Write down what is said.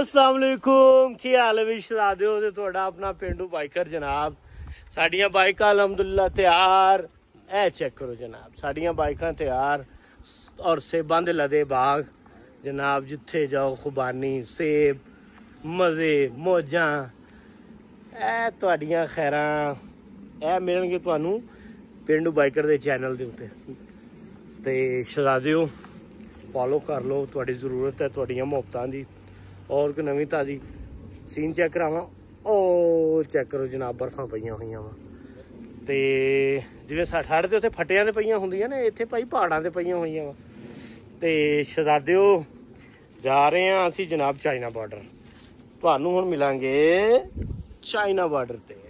ਅਸਲਾਮ ਅਲੈਕੁਮ ਕੀ ਹਾਲ ਹੈ ਵਿਸ਼ਰਾ ਦਿਓ ਤੇ ਤੁਹਾਡਾ ਆਪਣਾ ਪਿੰਡੂ ਬਾਈਕਰ ਜਨਾਬ ਸਾਡੀਆਂ ਬਾਈਕਾਂ ਅਲਹਮਦੁਲਿਲਾ ਤਿਆਰ ਐ ਚੈੱਕ ਕਰੋ ਜਨਾਬ ਸਾਡੀਆਂ ਬਾਈਕਾਂ ਤਿਆਰ ਔਰ ਸੇਬਾਂ ਦੇ ਲਦੇ ਬਾਗ ਜਨਾਬ ਜਿੱਥੇ ਜਾਓ ਖੁਬਾਨੀ ਸੇਬ ਮਜ਼ੇ ਮੋਜਾਂ ਐ ਤੁਹਾਡੀਆਂ ਖੈਰਾਂ ਐ ਮਿਲਣਗੇ ਤੁਹਾਨੂੰ ਪਿੰਡੂ ਬਾਈਕਰ ਦੇ ਚੈਨਲ ਦੇ ਉੱਤੇ ਤੇ ਸ਼ਰਾਦਿਓ ਫੋਲੋ ਕਰ ਲਓ ਤੁਹਾਡੀ ਜ਼ਰੂਰਤ ਹੈ ਤੁਹਾਡੀਆਂ ਮੁਹੱਬਤਾਂ ਦੀ ਔਰ ਕੋ ਨਵੀਂ ਤਾਜ਼ੀ ਸੀਨ ਚੈੱਕ ਕਰਾਵਾਂ ਓ ਚੈੱਕ ਕਰੋ ਜਨਾਬ ਬਰਫਾਂ ਪਈਆਂ ਹੋਈਆਂ ਵਾ ਤੇ ਜਿਵੇਂ ਸਾਡੇ ਦੇ ਉੱਤੇ ਫਟਿਆਂ ਦੇ ਪਈਆਂ ਹੁੰਦੀਆਂ ਨੇ ਇੱਥੇ ਭਾਈ ਪਹਾੜਾਂ ਦੇ ਪਈਆਂ ਹੋਈਆਂ ਵਾ ਤੇ ਸ਼ਹਜ਼ਾਦਿਓ ਜਾ ਰਹੇ ਆ ਅਸੀਂ ਜਨਾਬ ਚਾਈਨਾ ਬਾਰਡਰ ਤੁਹਾਨੂੰ ਹੁਣ ਮਿਲਾਂਗੇ ਚਾਈਨਾ ਬਾਰਡਰ ਤੇ